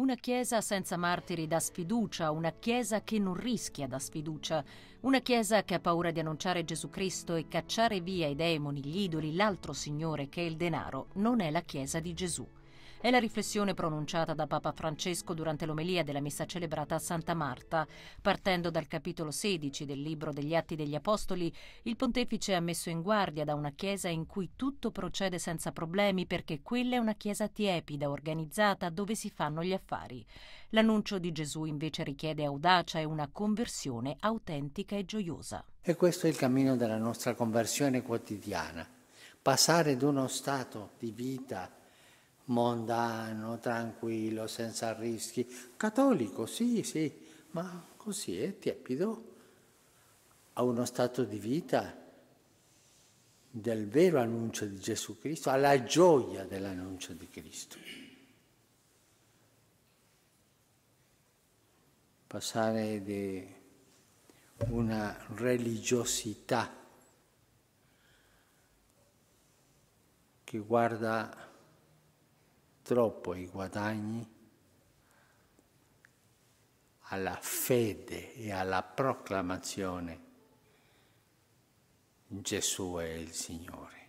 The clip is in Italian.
Una Chiesa senza martiri dà sfiducia, una Chiesa che non rischia da sfiducia, una Chiesa che ha paura di annunciare Gesù Cristo e cacciare via i demoni, gli idoli, l'altro Signore che è il denaro, non è la Chiesa di Gesù. È la riflessione pronunciata da Papa Francesco durante l'omelia della messa celebrata a Santa Marta. Partendo dal capitolo 16 del libro degli Atti degli Apostoli, il pontefice ha messo in guardia da una chiesa in cui tutto procede senza problemi perché quella è una chiesa tiepida, organizzata, dove si fanno gli affari. L'annuncio di Gesù invece richiede audacia e una conversione autentica e gioiosa. E questo è il cammino della nostra conversione quotidiana, passare da uno stato di vita mondano, tranquillo, senza rischi. Cattolico, sì, sì, ma così è tiepido. a uno stato di vita del vero annuncio di Gesù Cristo, alla gioia dell'annuncio di Cristo. Passare di una religiosità che guarda troppo ai guadagni, alla fede e alla proclamazione Gesù è il Signore.